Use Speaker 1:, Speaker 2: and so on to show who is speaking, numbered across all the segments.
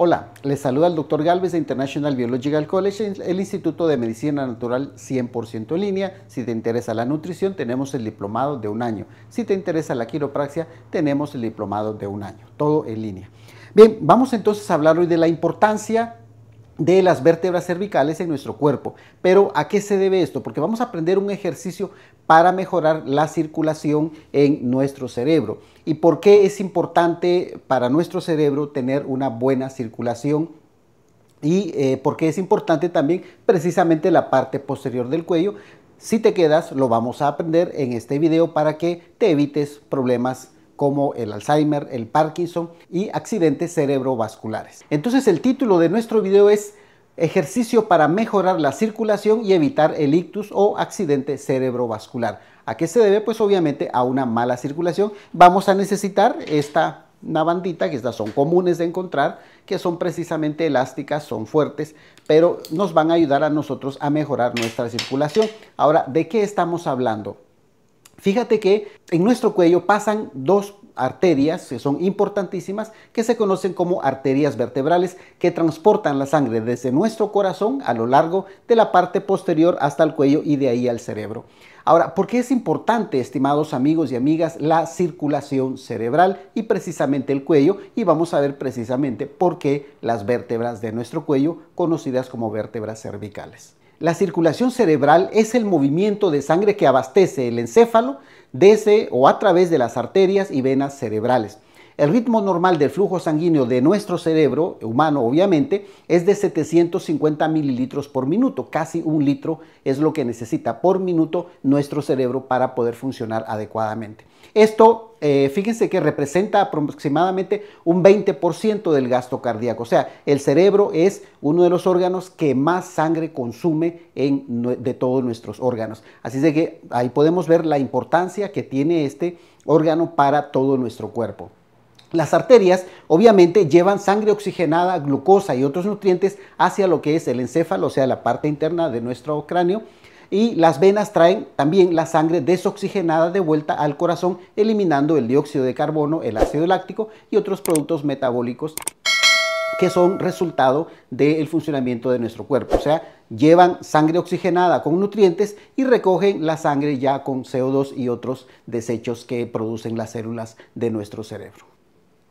Speaker 1: Hola, les saluda el Dr. Galvez de International Biological College, el Instituto de Medicina Natural 100% en línea. Si te interesa la nutrición, tenemos el diplomado de un año. Si te interesa la quiropraxia, tenemos el diplomado de un año. Todo en línea. Bien, vamos entonces a hablar hoy de la importancia de las vértebras cervicales en nuestro cuerpo. Pero ¿a qué se debe esto? Porque vamos a aprender un ejercicio para mejorar la circulación en nuestro cerebro. ¿Y por qué es importante para nuestro cerebro tener una buena circulación? Y eh, por qué es importante también precisamente la parte posterior del cuello. Si te quedas, lo vamos a aprender en este video para que te evites problemas como el Alzheimer, el Parkinson y accidentes cerebrovasculares. Entonces el título de nuestro video es ejercicio para mejorar la circulación y evitar el ictus o accidente cerebrovascular. ¿A qué se debe? Pues obviamente a una mala circulación. Vamos a necesitar esta navandita, que estas son comunes de encontrar, que son precisamente elásticas, son fuertes, pero nos van a ayudar a nosotros a mejorar nuestra circulación. Ahora, ¿de qué estamos hablando? Fíjate que en nuestro cuello pasan dos arterias que son importantísimas, que se conocen como arterias vertebrales, que transportan la sangre desde nuestro corazón a lo largo de la parte posterior hasta el cuello y de ahí al cerebro. Ahora, ¿por qué es importante, estimados amigos y amigas, la circulación cerebral y precisamente el cuello? Y vamos a ver precisamente por qué las vértebras de nuestro cuello, conocidas como vértebras cervicales. La circulación cerebral es el movimiento de sangre que abastece el encéfalo desde o a través de las arterias y venas cerebrales. El ritmo normal del flujo sanguíneo de nuestro cerebro, humano obviamente, es de 750 mililitros por minuto. Casi un litro es lo que necesita por minuto nuestro cerebro para poder funcionar adecuadamente. Esto, eh, fíjense que representa aproximadamente un 20% del gasto cardíaco. O sea, el cerebro es uno de los órganos que más sangre consume de todos nuestros órganos. Así de que ahí podemos ver la importancia que tiene este órgano para todo nuestro cuerpo. Las arterias obviamente llevan sangre oxigenada, glucosa y otros nutrientes hacia lo que es el encéfalo, o sea, la parte interna de nuestro cráneo. Y las venas traen también la sangre desoxigenada de vuelta al corazón, eliminando el dióxido de carbono, el ácido láctico y otros productos metabólicos que son resultado del funcionamiento de nuestro cuerpo. O sea, llevan sangre oxigenada con nutrientes y recogen la sangre ya con CO2 y otros desechos que producen las células de nuestro cerebro.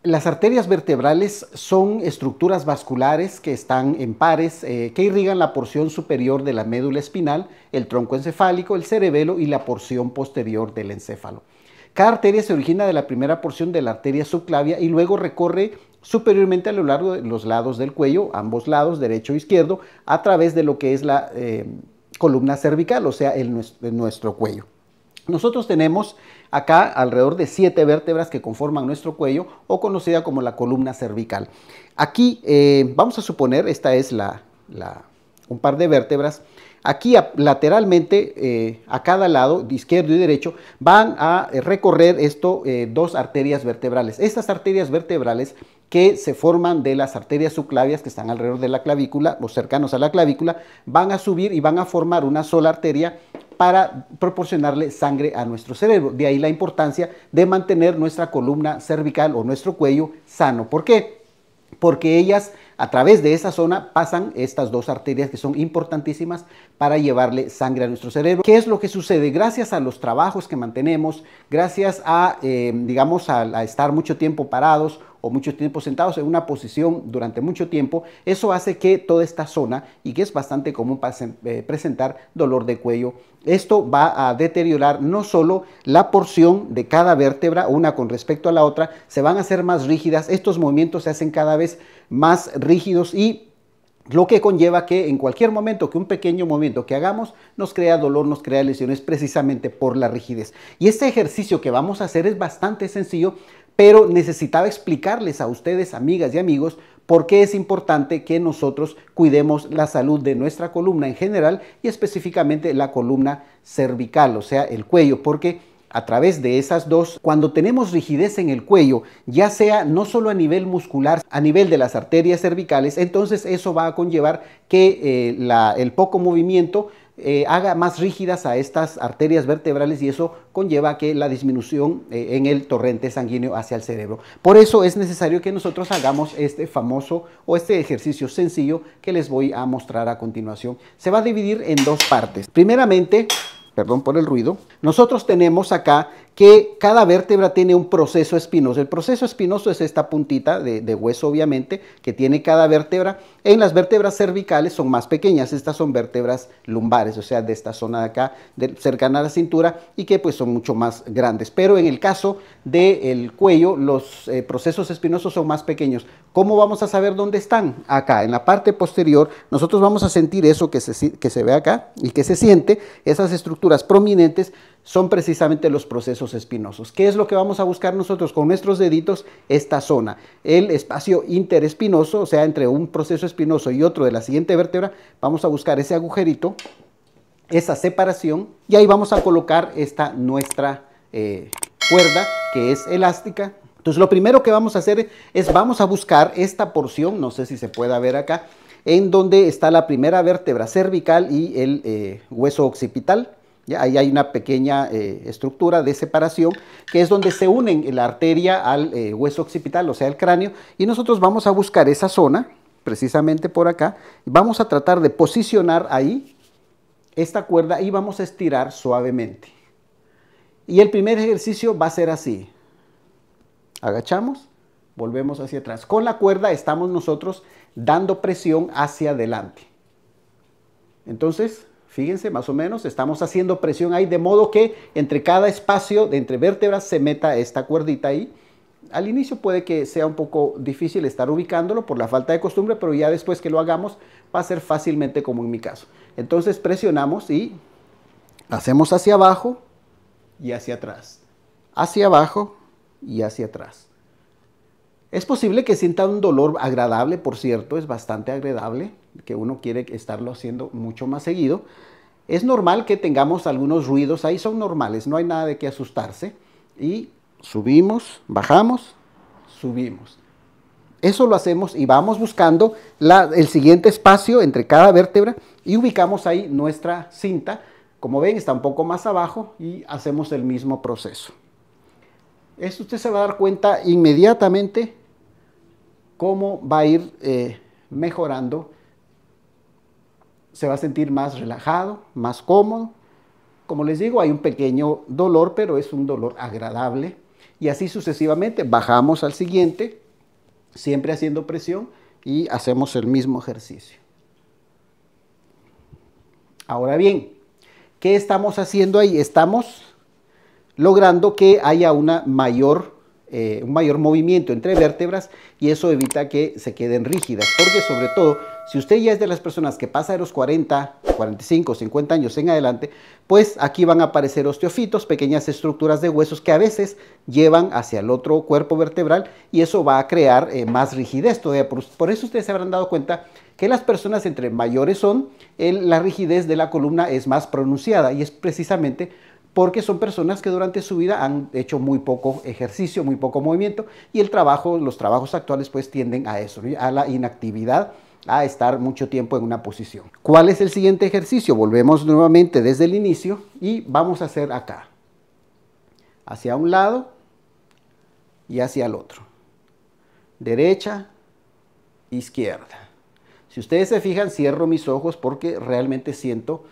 Speaker 1: Las arterias vertebrales son estructuras vasculares que están en pares, eh, que irrigan la porción superior de la médula espinal, el tronco encefálico, el cerebelo y la porción posterior del encéfalo. Cada arteria se origina de la primera porción de la arteria subclavia y luego recorre superiormente a lo largo de los lados del cuello, ambos lados, derecho e izquierdo, a través de lo que es la eh, columna cervical, o sea, el, el nuestro cuello. Nosotros tenemos acá alrededor de siete vértebras que conforman nuestro cuello o conocida como la columna cervical. Aquí eh, vamos a suponer, esta es un par de vértebras. Aquí lateralmente, eh, a cada lado, de izquierdo y derecho, van a eh, recorrer esto dos arterias vertebrales. Estas arterias vertebrales que se forman de las arterias subclavias que están alrededor de la clavícula o cercanos a la clavícula, van a subir y van a formar una sola arteria para proporcionarle sangre a nuestro cerebro. De ahí la importancia de mantener nuestra columna cervical o nuestro cuello sano. ¿Por qué? Porque ellas a través de esa zona pasan estas dos arterias que son importantísimas para llevarle sangre a nuestro cerebro. ¿Qué es lo que sucede? Gracias a los trabajos que mantenemos, gracias a, eh, digamos, a estar mucho tiempo parados o mucho tiempo sentados en una posición durante mucho tiempo, eso hace que toda esta zona, y que es bastante común eh, presentar dolor de cuello, esto va a deteriorar no solo la porción de cada vértebra, una con respecto a la otra, se van a hacer más rígidas, estos movimientos se hacen cada vez más rígidos y lo que conlleva que en cualquier momento, que un pequeño movimiento que hagamos nos crea dolor, nos crea lesiones precisamente por la rigidez. Y este ejercicio que vamos a hacer es bastante sencillo, pero necesitaba explicarles a ustedes, amigas y amigos, por qué es importante que nosotros cuidemos la salud de nuestra columna en general y específicamente la columna cervical, o sea, el cuello, porque a través de esas dos, cuando tenemos rigidez en el cuello, ya sea no solo a nivel muscular, a nivel de las arterias cervicales, entonces eso va a conllevar que eh, el poco movimiento eh, haga más rígidas a estas arterias vertebrales y eso conlleva que la disminución eh, en el torrente sanguíneo hacia el cerebro. Por eso es necesario que nosotros hagamos este famoso o este ejercicio sencillo que les voy a mostrar a continuación. Se va a dividir en dos partes. Primeramente, perdón por el ruido, nosotros tenemos acá que cada vértebra tiene un proceso espinoso. El proceso espinoso es esta puntita de, hueso, obviamente, que tiene cada vértebra. En las vértebras cervicales son más pequeñas, estas son vértebras lumbares, o sea, de esta zona de acá, cercana a la cintura, y que pues son mucho más grandes. Pero en el caso del cuello, los eh, procesos espinosos son más pequeños. ¿Cómo vamos a saber dónde están? Acá, en la parte posterior, nosotros vamos a sentir eso que se, que se ve acá y que se siente, esas estructuras prominentes son precisamente los procesos espinosos. ¿Qué es lo que vamos a buscar nosotros con nuestros deditos? Esta zona, el espacio interespinoso, o sea, entre un proceso espinoso y otro de la siguiente vértebra, vamos a buscar ese agujerito, esa separación, y ahí vamos a colocar esta nuestra eh, cuerda, que es elástica, entonces lo primero que vamos a hacer es vamos a buscar esta porción, no sé si se pueda ver acá, en donde está la primera vértebra cervical y el eh, hueso occipital. Ahí hay una pequeña eh, estructura de separación que es donde se unen la arteria al eh, hueso occipital, o sea, el cráneo, y nosotros vamos a buscar esa zona, precisamente por acá, vamos a tratar de posicionar ahí esta cuerda y vamos a estirar suavemente. Y el primer ejercicio va a ser así. Agachamos, volvemos hacia atrás. Con la cuerda estamos nosotros dando presión hacia adelante. Entonces, Fíjense, más o menos, estamos haciendo presión ahí, de modo que entre cada espacio, de entre vértebras, se meta esta cuerdita ahí. Al inicio puede que sea un poco difícil estar ubicándolo por la falta de costumbre, pero ya después que lo hagamos va a ser fácilmente como en mi caso. Entonces presionamos y hacemos hacia abajo y hacia atrás. Hacia abajo y hacia atrás. Es posible que sienta un dolor agradable, por cierto, es bastante agradable que uno quiere estarlo haciendo mucho más seguido. Es normal que tengamos algunos ruidos, ahí son normales, no hay nada de qué asustarse. Y subimos, bajamos, subimos. Eso lo hacemos y vamos buscando el siguiente espacio entre cada vértebra y ubicamos ahí nuestra cinta. Como ven, está un poco más abajo y hacemos el mismo proceso. Esto usted se va a dar cuenta inmediatamente cómo va a ir eh, mejorando se va a sentir más relajado, más cómodo. Como les digo, hay un pequeño dolor, pero es un dolor agradable. Y así sucesivamente bajamos al siguiente, siempre haciendo presión y hacemos el mismo ejercicio. Ahora bien, ¿qué estamos haciendo ahí? Estamos logrando que haya una mayor, eh, un mayor movimiento entre vértebras y eso evita que se queden rígidas, porque sobre todo si usted ya es de las personas que pasa de los 40, 45, 50 años en adelante, pues aquí van a aparecer osteofitos, pequeñas estructuras de huesos que a veces llevan hacia el otro cuerpo vertebral y eso va a crear eh, más rigidez Por, eso ustedes se habrán dado cuenta que las personas entre mayores son, la rigidez de la columna es más pronunciada y es precisamente porque son personas que durante su vida han hecho muy poco ejercicio, muy poco movimiento y el trabajo, los trabajos actuales pues tienden a eso, a la inactividad a estar mucho tiempo en una posición. ¿Cuál es el siguiente ejercicio? Volvemos nuevamente desde el inicio y vamos a hacer acá. Hacia un lado y hacia el otro. Derecha, izquierda. Si ustedes se fijan, cierro mis ojos porque realmente siento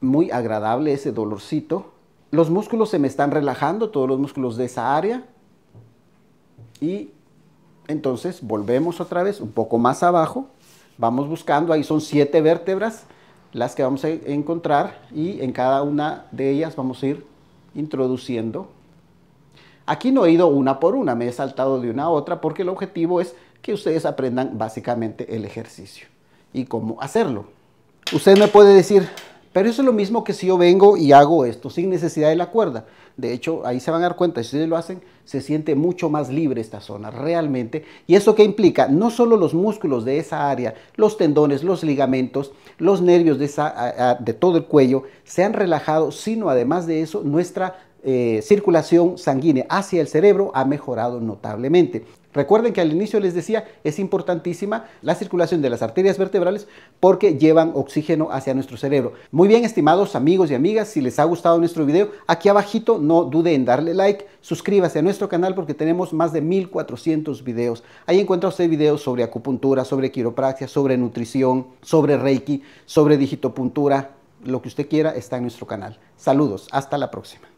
Speaker 1: muy agradable ese dolorcito. Los músculos se me están relajando, todos los músculos de esa área. Y entonces volvemos otra vez un poco más abajo vamos buscando, ahí son siete vértebras las que vamos a encontrar y en cada una de ellas vamos a ir introduciendo. Aquí no he ido una por una, me he saltado de una a otra porque el objetivo es que ustedes aprendan básicamente el ejercicio y cómo hacerlo. Usted me puede decir, pero eso es lo mismo que si yo vengo y hago esto sin necesidad de la cuerda. De hecho, ahí se van a dar cuenta, si ustedes lo hacen, se siente mucho más libre esta zona realmente. ¿Y eso que implica? No solo los músculos de esa área, los tendones, los ligamentos, los nervios de, esa, de todo el cuello se han relajado, sino además de eso, nuestra eh, circulación sanguínea hacia el cerebro ha mejorado notablemente. Recuerden que al inicio les decía, es importantísima la circulación de las arterias vertebrales porque llevan oxígeno hacia nuestro cerebro. Muy bien, estimados amigos y amigas, si les ha gustado nuestro video, aquí abajito no duden en darle like, suscríbase a nuestro canal porque tenemos más de 1400 videos. Ahí encuentra usted videos sobre acupuntura, sobre quiropraxia, sobre nutrición, sobre reiki, sobre digitopuntura, lo que usted quiera está en nuestro canal. Saludos, hasta la próxima.